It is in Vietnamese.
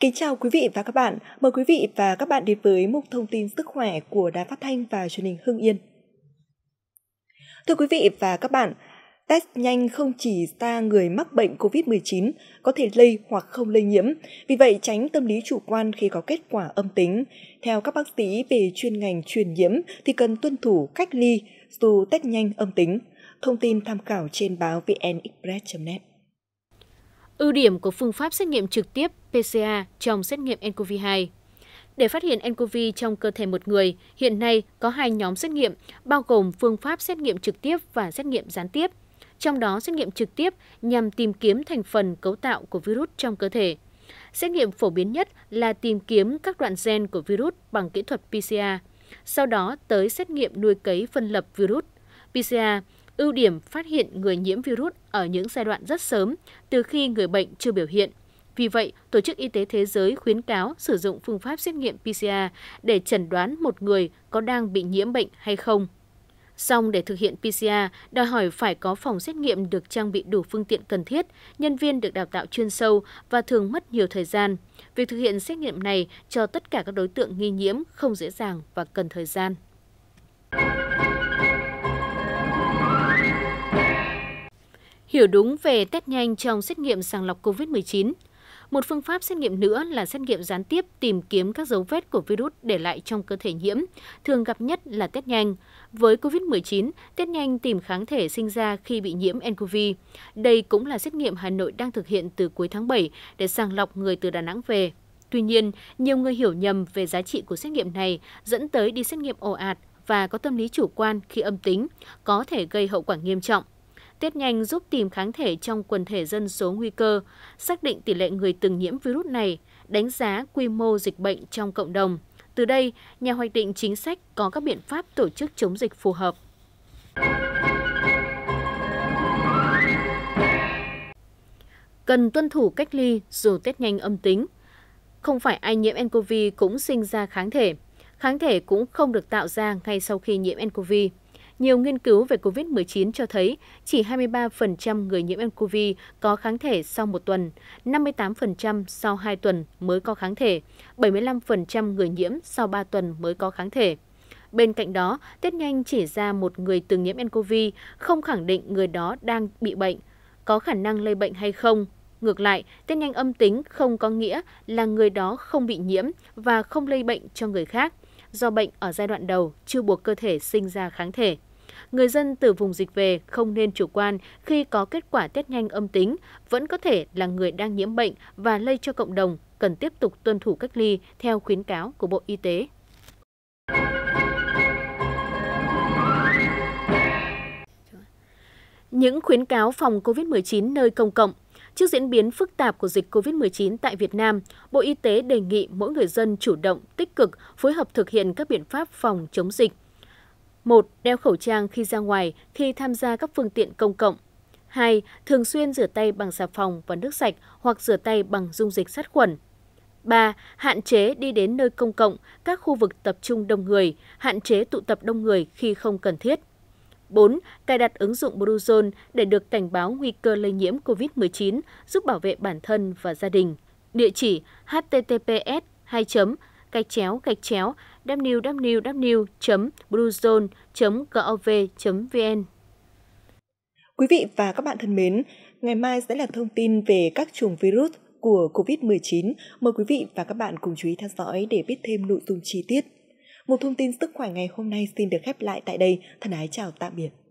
Kính chào quý vị và các bạn. Mời quý vị và các bạn đến với mục thông tin sức khỏe của Đài Phát thanh và Truyền hình Hưng Yên. Thưa quý vị và các bạn, test nhanh không chỉ ra người mắc bệnh COVID-19 có thể lây hoặc không lây nhiễm, vì vậy tránh tâm lý chủ quan khi có kết quả âm tính. Theo các bác sĩ về chuyên ngành truyền nhiễm thì cần tuân thủ cách ly dù test nhanh âm tính. Thông tin tham khảo trên báo vnexpress.net. Ưu điểm của phương pháp xét nghiệm trực tiếp PCR trong xét nghiệm nCoV2 để phát hiện nCoV trong cơ thể một người, hiện nay có hai nhóm xét nghiệm, bao gồm phương pháp xét nghiệm trực tiếp và xét nghiệm gián tiếp. Trong đó, xét nghiệm trực tiếp nhằm tìm kiếm thành phần cấu tạo của virus trong cơ thể. Xét nghiệm phổ biến nhất là tìm kiếm các đoạn gen của virus bằng kỹ thuật PCR, sau đó tới xét nghiệm nuôi cấy phân lập virus. PCR ưu điểm phát hiện người nhiễm virus ở những giai đoạn rất sớm, từ khi người bệnh chưa biểu hiện. Vì vậy, Tổ chức Y tế Thế giới khuyến cáo sử dụng phương pháp xét nghiệm PCR để chẩn đoán một người có đang bị nhiễm bệnh hay không. Song để thực hiện PCR, đòi hỏi phải có phòng xét nghiệm được trang bị đủ phương tiện cần thiết, nhân viên được đào tạo chuyên sâu và thường mất nhiều thời gian. Việc thực hiện xét nghiệm này cho tất cả các đối tượng nghi nhiễm không dễ dàng và cần thời gian. hiểu đúng về test nhanh trong xét nghiệm sàng lọc COVID-19. Một phương pháp xét nghiệm nữa là xét nghiệm gián tiếp tìm kiếm các dấu vết của virus để lại trong cơ thể nhiễm, thường gặp nhất là test nhanh. Với COVID-19, test nhanh tìm kháng thể sinh ra khi bị nhiễm nCoV. Đây cũng là xét nghiệm Hà Nội đang thực hiện từ cuối tháng 7 để sàng lọc người từ Đà Nẵng về. Tuy nhiên, nhiều người hiểu nhầm về giá trị của xét nghiệm này dẫn tới đi xét nghiệm ồ ạt và có tâm lý chủ quan khi âm tính, có thể gây hậu quả nghiêm trọng. Test nhanh giúp tìm kháng thể trong quần thể dân số nguy cơ, xác định tỷ lệ người từng nhiễm virus này, đánh giá quy mô dịch bệnh trong cộng đồng. Từ đây, nhà hoạch định chính sách có các biện pháp tổ chức chống dịch phù hợp. Cần tuân thủ cách ly dù test nhanh âm tính. Không phải ai nhiễm nCoV cũng sinh ra kháng thể. Kháng thể cũng không được tạo ra ngay sau khi nhiễm nCoV. Nhiều nghiên cứu về COVID-19 cho thấy chỉ 23% người nhiễm nCoV có kháng thể sau một tuần, 58% sau 2 tuần mới có kháng thể, 75% người nhiễm sau 3 tuần mới có kháng thể. Bên cạnh đó, test nhanh chỉ ra một người từng nhiễm nCoV không khẳng định người đó đang bị bệnh, có khả năng lây bệnh hay không. Ngược lại, test nhanh âm tính không có nghĩa là người đó không bị nhiễm và không lây bệnh cho người khác do bệnh ở giai đoạn đầu chưa buộc cơ thể sinh ra kháng thể người dân từ vùng dịch về không nên chủ quan khi có kết quả test nhanh âm tính, vẫn có thể là người đang nhiễm bệnh và lây cho cộng đồng, cần tiếp tục tuân thủ cách ly theo khuyến cáo của Bộ Y tế. Những khuyến cáo phòng COVID-19 nơi công cộng Trước diễn biến phức tạp của dịch COVID-19 tại Việt Nam, Bộ Y tế đề nghị mỗi người dân chủ động, tích cực, phối hợp thực hiện các biện pháp phòng chống dịch – 1. Đeo khẩu trang khi ra ngoài, khi tham gia các phương tiện công cộng. 2. Thường xuyên rửa tay bằng xà phòng và nước sạch hoặc rửa tay bằng dung dịch sát khuẩn. 3. Hạn chế đi đến nơi công cộng, các khu vực tập trung đông người, hạn chế tụ tập đông người khi không cần thiết. 4. Cài đặt ứng dụng Bluezone để được cảnh báo nguy cơ lây nhiễm COVID-19, giúp bảo vệ bản thân và gia đình. Địa chỉ https 2 gạch chéo gạch chéo www.bluezone.gov.vn. Quý vị và các bạn thân mến, ngày mai sẽ là thông tin về các chủng virus của COVID-19. Mời quý vị và các bạn cùng chú ý theo dõi để biết thêm nội dung chi tiết. Một thông tin sức khỏe ngày hôm nay xin được khép lại tại đây. Thân ái chào tạm biệt.